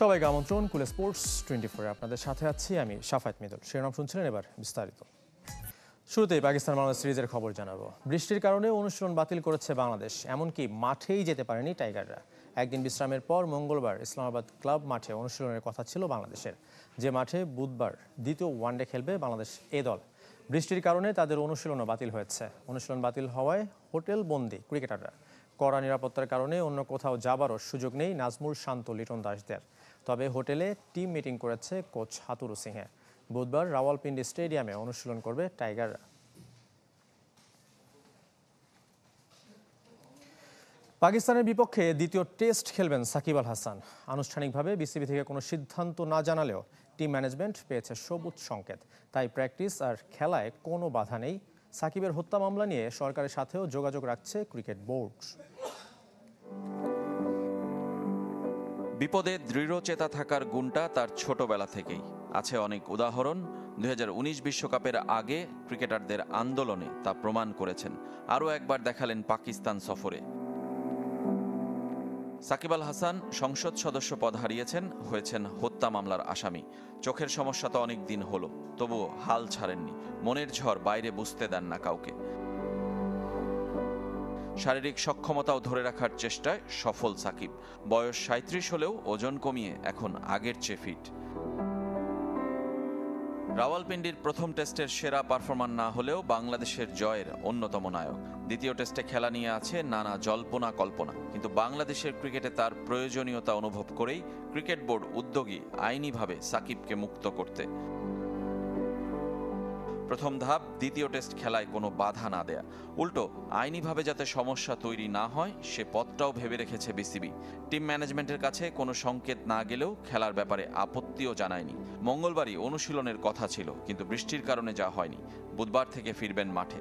সবাইকে আমন্ত্রণ কুলে স্পোর্টস টোয়েন্টি ফোরে আপনাদের সাথে আছি আমি সাফায়ত মিদুল শিরোনাম শুনছিলেন এবার বিস্তারিত শুরুতেই পাকিস্তান বাংলাদেশ সিরিজের খবর জানাবো বৃষ্টির কারণে অনুশীলন বাতিল করেছে বাংলাদেশ এমনকি মাঠেই যেতে পারেনি টাইগাররা একদিন বিশ্রামের পর মঙ্গলবার ইসলামাবাদ ক্লাব মাঠে অনুশীলনের কথা ছিল বাংলাদেশের যে মাঠে বুধবার দ্বিতীয় ওয়ানডে খেলবে বাংলাদেশ এ দল বৃষ্টির কারণে তাদের অনুশীলনও বাতিল হয়েছে অনুশীলন বাতিল হওয়ায় হোটেল বন্দি ক্রিকেটাররা কড়া নিরাপত্তার কারণে অন্য কোথাও যাবারও সুযোগ নেই নাজমুল শান্ত লিটন দাসদের তবে হোটেলে টিম মিটিং করেছে কোচ হাতুরু সিংহে বুধবার রাওয়ালপিন্ডি স্টেডিয়ামে অনুশীলন করবে টাইগাররা পাকিস্তানের বিপক্ষে দ্বিতীয় টেস্ট খেলবেন সাকিব আল হাসান আনুষ্ঠানিকভাবে বিসিবি থেকে কোনো সিদ্ধান্ত না জানালেও টিম ম্যানেজমেন্ট পেয়েছে সবুজ সংকেত তাই প্র্যাকটিস আর খেলায় কোনো বাধা নেই সাকিবের হত্যা মামলা নিয়ে সরকারের সাথেও যোগাযোগ রাখছে ক্রিকেট বোর্ড বিপদে দৃঢ় চেতা থাকার গুণটা তার ছোটবেলা থেকেই আছে অনেক উদাহরণ দুই বিশ্বকাপের আগে ক্রিকেটারদের আন্দোলনে তা প্রমাণ করেছেন আরও একবার দেখালেন পাকিস্তান সফরে সাকিব আল হাসান সংসদ সদস্য পদ হারিয়েছেন হয়েছেন হত্যা মামলার আসামি চোখের সমস্যা তো অনেক দিন হলো তবুও হাল ছাড়েননি মনের ঝড় বাইরে বুঝতে দেন না কাউকে শারীরিক সক্ষমতাও ধরে রাখার চেষ্টায় সফল সাকিব বয়স সাঁত্রিশ হলেও ওজন কমিয়ে এখন আগের চেয়ে ফিট রাওয়ালপিন্ডির প্রথম টেস্টের সেরা পারফরমার না হলেও বাংলাদেশের জয়ের অন্যতম নায়ক দ্বিতীয় টেস্টে খেলা নিয়ে আছে নানা জল্পনা কল্পনা কিন্তু বাংলাদেশের ক্রিকেটে তার প্রয়োজনীয়তা অনুভব করেই ক্রিকেট বোর্ড উদ্যোগী আইনিভাবে সাকিবকে মুক্ত করতে প্রথম ধাপ দ্বিতীয় টেস্ট খেলায় কোনো বাধা না দেয়া উল্টো আইনিভাবে যাতে সমস্যা তৈরি না হয় সে পথটাও ভেবে রেখেছে বিসিবি টিম ম্যানেজমেন্টের কাছে কোনো সংকেত না গেলেও খেলার ব্যাপারে আপত্তিও জানায়নি মঙ্গলবারই অনুশীলনের কথা ছিল কিন্তু বৃষ্টির কারণে যা হয়নি বুধবার থেকে ফিরবেন মাঠে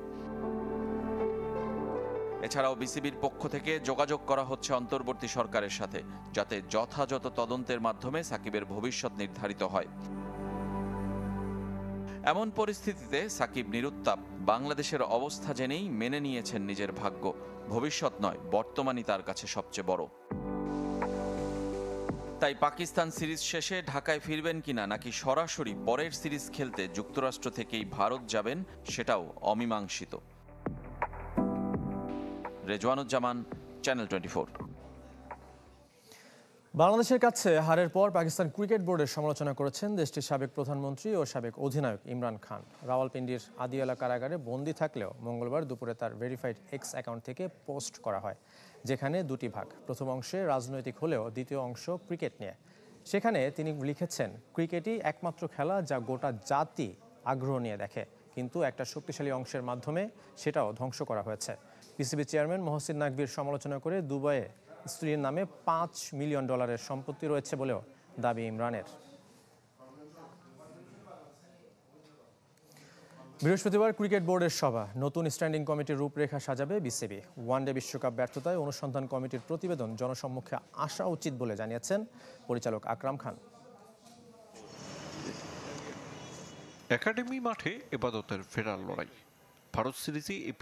এছাড়াও বিসিবির পক্ষ থেকে যোগাযোগ করা হচ্ছে অন্তর্বর্তী সরকারের সাথে যাতে যথাযথ তদন্তের মাধ্যমে সাকিবের ভবিষ্যৎ নির্ধারিত হয় এমন পরিস্থিতিতে সাকিব নিরুত্তাপ বাংলাদেশের অবস্থা জেনেই মেনে নিয়েছেন নিজের ভাগ্য ভবিষ্যৎ নয় বর্তমানই তার কাছে সবচেয়ে বড় তাই পাকিস্তান সিরিজ শেষে ঢাকায় ফিরবেন কিনা নাকি সরাসরি পরের সিরিজ খেলতে যুক্তরাষ্ট্র থেকেই ভারত যাবেন সেটাও অমীমাংসিত রেজওয়ানুজ্জামান চ্যানেল টোয়েন্টি বাংলাদেশের কাছে হারের পর পাকিস্তান ক্রিকেট বোর্ডের সমালোচনা করেছেন দেশটির সাবেক প্রধানমন্ত্রী ও সাবেক অধিনায়ক ইমরান খান রাওয়ালপিন্ডির আদিওয়ালা কারাগারে বন্দি থাকলেও মঙ্গলবার দুপুরে তার ভেরিফাইড এক্স অ্যাকাউন্ট থেকে পোস্ট করা হয় যেখানে দুটি ভাগ প্রথম অংশে রাজনৈতিক হলেও দ্বিতীয় অংশ ক্রিকেট নিয়ে সেখানে তিনি লিখেছেন ক্রিকেটই একমাত্র খেলা যা গোটা জাতি আগ্রহ নিয়ে দেখে কিন্তু একটা শক্তিশালী অংশের মাধ্যমে সেটাও ধ্বংস করা হয়েছে পিসিবি চেয়ারম্যান মহসিন নাকবির সমালোচনা করে দুবাইয়ে স্ত্রীর নামে পাঁচ মিলিয়ন ডলারের সম্পত্তি রয়েছে বলেও দাবি ইমরানের বৃহস্পতিবার ক্রিকেট বোর্ডের সভা নতুন স্ট্যান্ডিং কমিটির রূপরেখা সাজাবে বিসিবি ওয়ানডে বিশ্বকাপ ব্যর্থতায় অনুসন্ধান কমিটির প্রতিবেদন জনসম্মুখে আসা উচিত বলে জানিয়েছেন পরিচালক আকরাম খান একাডেমি মাঠে এবাদতের ফেরার লড়াই ভারত সিরিজে এই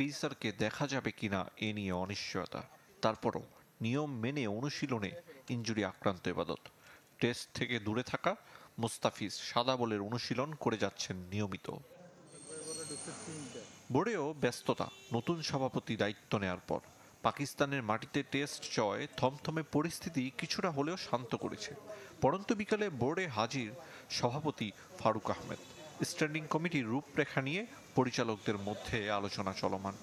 দেখা যাবে কিনা এ নিয়ে অনিশ্চয়তা তারপরও নিয়ম মেনে অনুশীলনে ইঞ্জুরি আক্রান্ত এবাদত টেস্ট থেকে দূরে থাকা মোস্তাফিজ সাদা বলের অনুশীলন করে যাচ্ছেন নিয়মিত বোর্ডেও ব্যস্ততা নতুন সভাপতি দায়িত্ব নেয়ার পর পাকিস্তানের মাটিতে টেস্ট জয় থমথমে পরিস্থিতি কিছুটা হলেও শান্ত করেছে পরন্ত বিকালে বোর্ডে হাজির সভাপতি ফারুক আহমেদ স্ট্যান্ডিং কমিটির রূপরেখা নিয়ে পরিচালকদের মধ্যে আলোচনা চলমান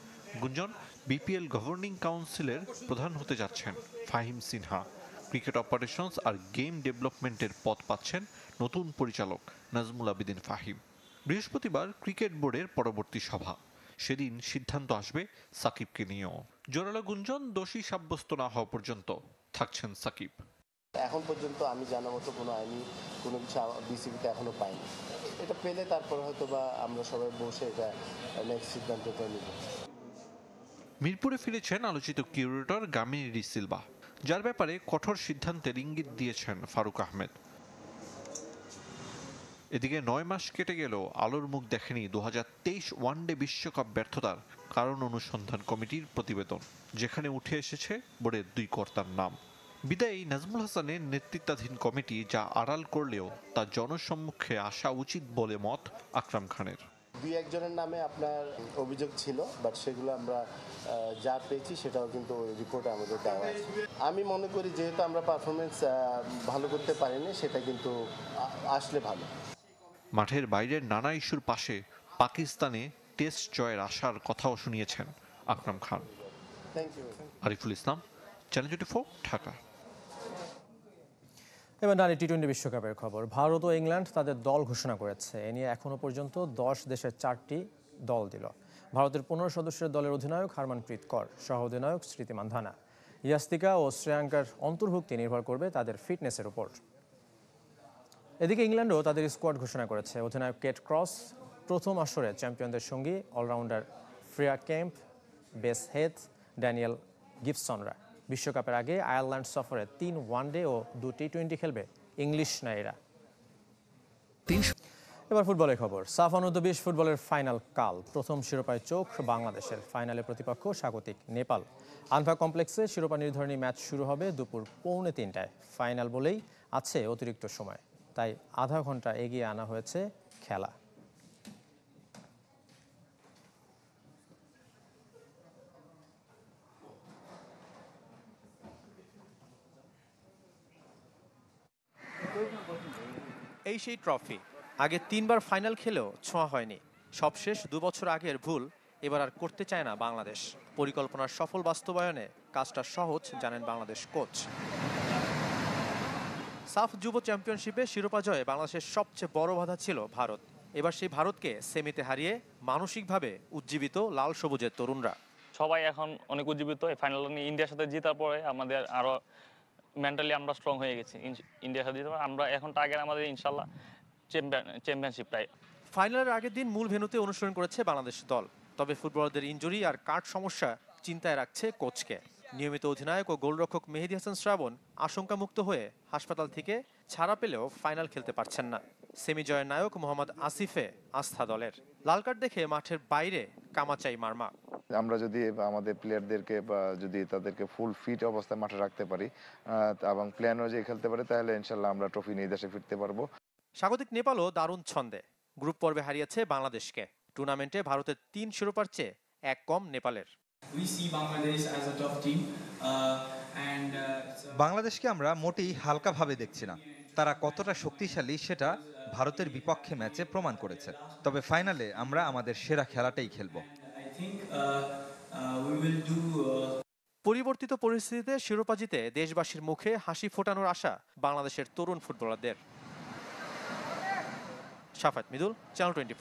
গুঞ্জন বিপিএল গভর্নিং কাউন্সিলের প্রধান হতে যাচ্ছেন ফাহিম সিনহা ক্রিকেট অপারেশনস আর গেম ডেভেলপমেন্টের পথ পাচ্ছেন নতুন পরিচালক নাজমুল আবিদিন ফাহিম বৃহস্পতিবার ক্রিকেট বোর্ডের পরবর্তী সভা সেদিন সিদ্ধান্ত আসবে সাকিবকে নিয়েও জোরালো গুঞ্জন দোষী সাব্যস্ত না হওয়া পর্যন্ত থাকছেন সাকিব এখন পর্যন্ত আমি জানা মতো কোনো আইনি কোনো কিছু বিসিবিতে এখনও পাইনি এটা পেলে তারপর হয়তো বা আমরা সবাই বসে এটা নেক্সট সিদ্ধান্তটা নিব মিরপুরে ফিরেছেন আলোচিত কিউরেটর গামিনী ডিসিলভা যার ব্যাপারে কঠোর সিদ্ধান্তের ইঙ্গিত দিয়েছেন ফারুক আহমেদ এদিকে নয় মাস কেটে গেলেও আলোর মুখ দেখেনি দু ওয়ানডে বিশ্বকাপ ব্যর্থতার কারণ অনুসন্ধান কমিটির প্রতিবেদন যেখানে উঠে এসেছে বোর্ডের দুই কর্তার নাম বিদায়ী নাজমুল হাসানের নেতৃত্বাধীন কমিটি যা আড়াল করলেও তা জনসম্মুখে আসা উচিত বলে মত আকরাম খানের দুই একজনের নামে আপনার অভিযোগ ছিল বাট সেগুলো আমরা যা পেয়েছি সেটাও কিন্তু ওই রিপোর্টে আমাদের দেওয়া আছে আমি মনে করি যেহেতু আমরা পারফরমেন্স ভালো করতে পারিনি সেটা কিন্তু আসলে ভালো মাঠের বাইরের নানা ইস্যুর পাশে পাকিস্তানে টেস্ট জয়ের আশার কথাও শুনিয়েছেন আকরাম খান আরিফুল ইসলাম চ্যানেল টোয়েন্টি ঢাকা এবার নারী টি টোয়েন্টি বিশ্বকাপের খবর ভারত ও ইংল্যান্ড তাদের দল ঘোষণা করেছে এ নিয়ে এখনও পর্যন্ত দশ দেশের চারটি দল দিল ভারতের পনেরো সদস্যের দলের অধিনায়ক হারমানপ্রীত কর সহ অধিনায়ক স্মৃতি মান্ধানা ইয়াস্তিকা ও শ্রেয়াঙ্কার অন্তর্ভুক্তি নির্ভর করবে তাদের ফিটনেসের উপর এদিকে ইংল্যান্ডও তাদের স্কোয়াড ঘোষণা করেছে অধিনায়ক কেট ক্রস প্রথম আসরে চ্যাম্পিয়নদের সঙ্গী allrounder Freya Kemp Bess Heath Danielle গিফসনরা বিশ্বকাপের আগে আয়ারল্যান্ড সফরে তিন ওয়ানডে ও দু টি টোয়েন্টি খেলবে ইংলিশ নাইরা এবার ফুটবলের খবর সাফ বিশ ফুটবলের ফাইনাল কাল প্রথম শিরোপায় চোখ বাংলাদেশের ফাইনালে প্রতিপক্ষ স্বাগতিক নেপাল আনফা কমপ্লেক্সে শিরোপা নির্ধারণী ম্যাচ শুরু হবে দুপুর পৌনে তিনটায় ফাইনাল বলেই আছে অতিরিক্ত সময় তাই আধা ঘন্টা এগিয়ে আনা হয়েছে খেলা এই সেই ট্রফি আগে তিনবার ফাইনাল খেলেও ছোঁয়া হয়নি সবশেষ দুবছর আগের ভুল এবার আর করতে চায় না বাংলাদেশ পরিকল্পনার সফল বাস্তবায়নে কাজটা সহজ জানেন বাংলাদেশ কোচ সাফ যুব চ্যাম্পিয়নশিপে শিরোপা জয়ে বাংলাদেশের সবচেয়ে বড় বাধা ছিল ভারত এবার সেই ভারতকে সেমিতে হারিয়ে মানসিকভাবে উজ্জীবিত লাল সবুজের তরুণরা সবাই এখন অনেক উজ্জীবিত ফাইনাল ইন্ডিয়ার সাথে জিতার পরে আমাদের আরও মেন্টালি আমরা স্ট্রং হয়ে গেছি ইন্ডিয়ার সাথে আমরা এখন টার্গেট আমাদের ইনশাল্লাহ চ্যাম্পিয়নশিপ প্রায় ফাইনালের আগের দিন মূল ভেনুতে অনুসরণ করেছে বাংলাদেশ দল তবে ফুটবলারদের ইঞ্জুরি আর কাঠ সমস্যা চিন্তায় রাখছে কোচকে নিয়মিত অধিনায়ক ও গোলরক্ষক মেহেদি হাসান শ্রাবণ আশঙ্কামুক্ত হয়ে হাসপাতাল থেকে ছাড়া পেলেও ফাইনাল খেলতে পারছেন না সেমি জয়ের নায়ক মোহাম্মদ আসিফে আস্থা দলের লাল কার্ড দেখে মাঠের বাইরে কামাচাই মারমা আমরা যদি আমাদের প্লেয়ারদেরকে বা যদি তাদেরকে ফুল ফিট অবস্থায় মাঠে রাখতে পারি এবং প্লেয়ার অনুযায়ী খেলতে পারি তাহলে ইনশাল্লাহ আমরা ট্রফি নিয়ে দেশে ফিরতে পারবো স্বাগতিক নেপালও দারুণ ছন্দে গ্রুপ পর্বে হারিয়েছে বাংলাদেশকে টুর্নামেন্টে ভারতের তিন শিরোপার চেয়ে এক কম নেপালের uh, uh, বাংলাদেশকে আমরা মোটেই হালকাভাবে দেখছি না তারা কতটা শক্তিশালী সেটা ভারতের বিপক্ষে ম্যাচে প্রমাণ করেছে তবে ফাইনালে আমরা আমাদের সেরা খেলাটাই খেলবো Uh, uh, uh, পরিবর্তিত পরিস্থিতিতে শিরোপা জিতে দেশবাসীর মুখে হাসি ফোটানোর আশা বাংলাদেশের তরুণ ফুটবলারদের সাফাত মিদুল চ্যানেল টোয়েন্টি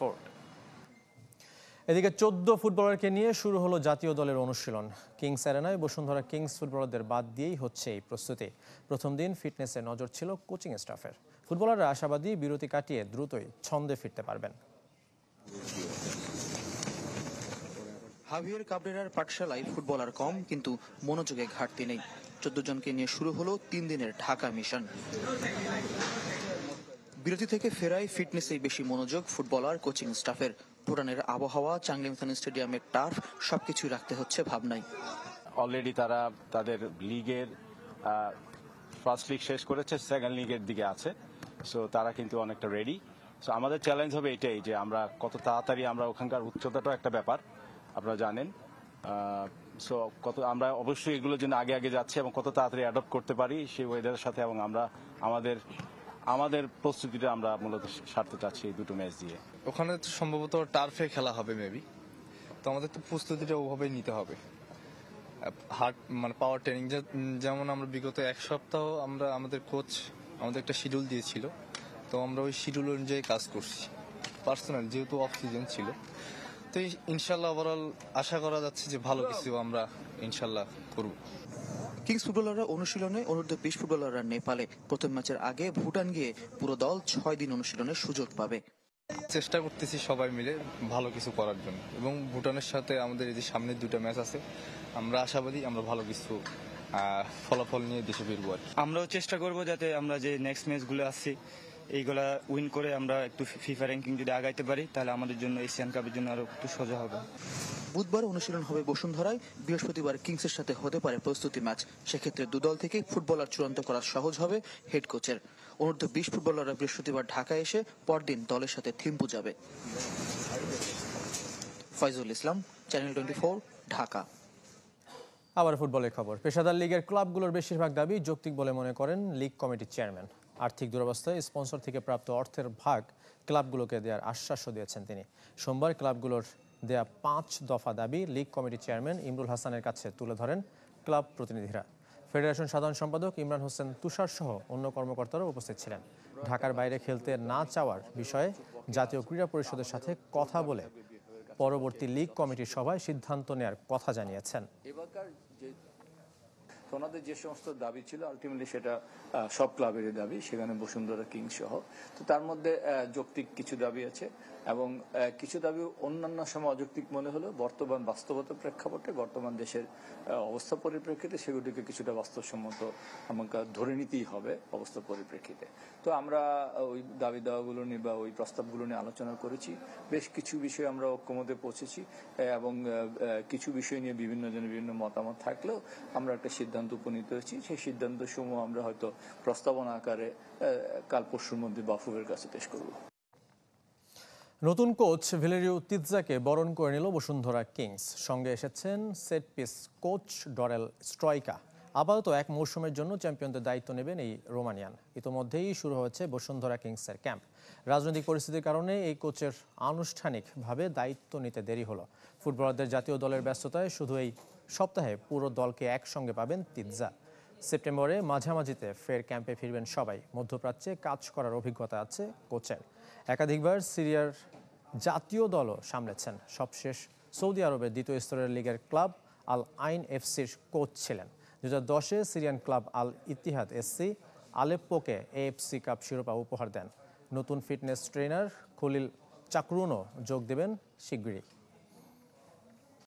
এদিকে চোদ্দ ফুটবলারকে নিয়ে শুরু হলো জাতীয় দলের অনুশীলন কিংস অ্যারেনায় বসুন্ধরা কিংস ফুটবলারদের বাদ দিয়েই হচ্ছে এই প্রস্তুতি প্রথম দিন ফিটনেসে নজর ছিল কোচিং স্টাফের ফুটবলাররা আশাবাদী বিরতি কাটিয়ে দ্রুতই ছন্দে ফিরতে পারবেন হাভিয়ের কাবরেরার পাঠশালায় ফুটবলার কম কিন্তু মনোযোগে ঘাটতি নেই চোদ্দ জনকে নিয়ে শুরু হলো তিন দিনের ঢাকা মিশন বিরতি থেকে ফেরাই ফিটনেসেই বেশি মনোযোগ ফুটবলার কোচিং স্টাফের পুরানের আবহাওয়া চাংলিমথান স্টেডিয়ামের টার্ফ সবকিছু রাখতে হচ্ছে ভাবনায় অলরেডি তারা তাদের লিগের ফার্স্ট লিগ শেষ করেছে সেকেন্ড লিগের দিকে আছে সো তারা কিন্তু অনেকটা রেডি সো আমাদের চ্যালেঞ্জ হবে এটাই যে আমরা কত তাড়াতাড়ি আমরা ওখানকার উচ্চতাটাও একটা ব্যাপার আপনারা জানেন সো কত আমরা অবশ্যই এগুলোর জন্য আগে আগে যাচ্ছি এবং কত তাড়াতাড়ি অ্যাডপ্ট করতে পারি সেই ওয়েদারের সাথে এবং আমরা আমাদের আমাদের প্রস্তুতিটা আমরা মূলত সারতে চাচ্ছি এই দুটো ম্যাচ দিয়ে ওখানে তো সম্ভবত টার্ফে খেলা হবে মেবি তো আমাদের তো প্রস্তুতিটা ওভাবেই নিতে হবে হার্ট মানে পাওয়ার ট্রেনিং যেমন আমরা বিগত এক সপ্তাহ আমরা আমাদের কোচ আমাদের একটা শিডিউল দিয়েছিল তো আমরা ওই শিডিউল অনুযায়ী কাজ করছি পার্সোনাল যেহেতু অফ সিজন ছিল তো ইনশাল্লাহ ওভারঅল আশা করা যাচ্ছে যে ভালো কিছু আমরা ইনশাল্লাহ করব কিংস ফুটবলাররা অনুশীলনে অনূর্ধ্ব বিশ ফুটবলাররা নেপালে প্রথম ম্যাচের আগে ভুটান গিয়ে পুরো দল ছয় দিন অনুশীলনের সুযোগ পাবে চেষ্টা করতেছি সবাই মিলে ভালো কিছু করার জন্য এবং ভুটানের সাথে আমাদের এই যে সামনের দুটো ম্যাচ আছে আমরা আশাবাদী আমরা ভালো কিছু ফলাফল নিয়ে দেশে ফিরবো আমরাও চেষ্টা করব যাতে আমরা যে নেক্সট ম্যাচগুলো আছি এইগুলা উইন করে আমরা একটু ফিফা র্যাঙ্কিং যদি আগাইতে পারি তাহলে আমাদের জন্য এশিয়ান কাপের জন্য আরো একটু সোজা হবে বুধবার অনুশীলন হবে বসুন্ধরায় বৃহস্পতিবার কিংসের সাথে হতে পারে প্রস্তুতি ম্যাচ সেক্ষেত্রে দুদল থেকে ফুটবলার চূড়ান্ত করা সহজ হবে হেড কোচের অনূর্ধ্ব বিশ ফুটবলাররা বৃহস্পতিবার ঢাকায় এসে পরদিন দলের সাথে থিম্পু যাবে ফয়জুল ইসলাম চ্যানেল টোয়েন্টি ঢাকা আবার ফুটবলের খবর পেশাদার লীগের ক্লাবগুলোর বেশিরভাগ দাবি যৌক্তিক বলে মনে করেন লীগ কমিটির চেয়ারম্যান আর্থিক দুরবস্থায় স্পন্সর থেকে প্রাপ্ত অর্থের ভাগ ক্লাবগুলোকে দেওয়ার আশ্বাসও দিয়েছেন তিনি সোমবার ক্লাবগুলোর দেয়া পাঁচ দফা দাবি লীগ কমিটির চেয়ারম্যান ইমরুল হাসানের কাছে তুলে ধরেন ক্লাব প্রতিনিধিরা ফেডারেশন সাধারণ সম্পাদক ইমরান হোসেন তুষার সহ অন্য কর্মকর্তারাও উপস্থিত ছিলেন ঢাকার বাইরে খেলতে না চাওয়ার বিষয়ে জাতীয় ক্রীড়া পরিষদের সাথে কথা বলে পরবর্তী লীগ কমিটির সভায় সিদ্ধান্ত নেয়ার কথা জানিয়েছেন তো ওনাদের যে সমস্ত দাবি ছিল আলটিমেটলি সেটা সব ক্লাবের দাবি সেখানে বসুন্ধরা কিং সহ তো তার মধ্যে যৌক্তিক কিছু দাবি আছে এবং কিছু দাবি অন্যান্য সময় অযৌক্তিক মনে হলো বর্তমান বাস্তবতার প্রেক্ষাপটে বর্তমান দেশের অবস্থা পরিপ্রেক্ষিতে সেগুলিকে কিছুটা বাস্তবসম্মত আমাকে ধরে নিতেই হবে অবস্থা পরিপ্রেক্ষিতে তো আমরা ওই দাবি দাওয়াগুলো নিয়ে বা ওই প্রস্তাবগুলো নিয়ে আলোচনা করেছি বেশ কিছু বিষয়ে আমরা ঐক্যমতে পৌঁছেছি এবং কিছু বিষয় নিয়ে বিভিন্ন জনের বিভিন্ন মতামত থাকলেও আমরা একটা সিদ্ধান্ত সিদ্ধান্ত উপনীত হয়েছি সেই সিদ্ধান্ত সমূহ আমরা হয়তো প্রস্তাবনা আকারে কাল পরশুর মধ্যে বাফুবের কাছে পেশ করব নতুন কোচ ভিলেরিও তিৎজাকে বরণ করে নিল বসুন্ধরা কিংস সঙ্গে এসেছেন set piece coach Dorel Stoica আপাতত এক মৌসুমের জন্য চ্যাম্পিয়নদের দায়িত্ব নেবেন এই রোমানিয়ান ইতোমধ্যেই শুরু হয়েছে বসুন্ধরা কিংসের ক্যাম্প রাজনৈতিক পরিস্থিতির কারণে এই কোচের আনুষ্ঠানিকভাবে দায়িত্ব নিতে দেরি হলো ফুটবলারদের জাতীয় দলের ব্যস্ততায় শুধু এই সপ্তাহে পুরো দলকে একসঙ্গে পাবেন তিতজা সেপ্টেম্বরে মাঝামাঝিতে ফের ক্যাম্পে ফিরবেন সবাই মধ্যপ্রাচ্যে কাজ করার অভিজ্ঞতা আছে কোচের একাধিকবার সিরিয়ার জাতীয় দলও সামলেছেন সবশেষ সৌদি আরবের দ্বিতীয় স্তরের লিগের ক্লাব আল আইন এফসির কোচ ছিলেন দু দশে Syrian club Al Ittihad SC আলেপ্পোকে এএফসি কাপ শিরোপা উপহার দেন নতুন ফিটনেস ট্রেনার খলিল চাকরুনও যোগ দেবেন শিগগিরই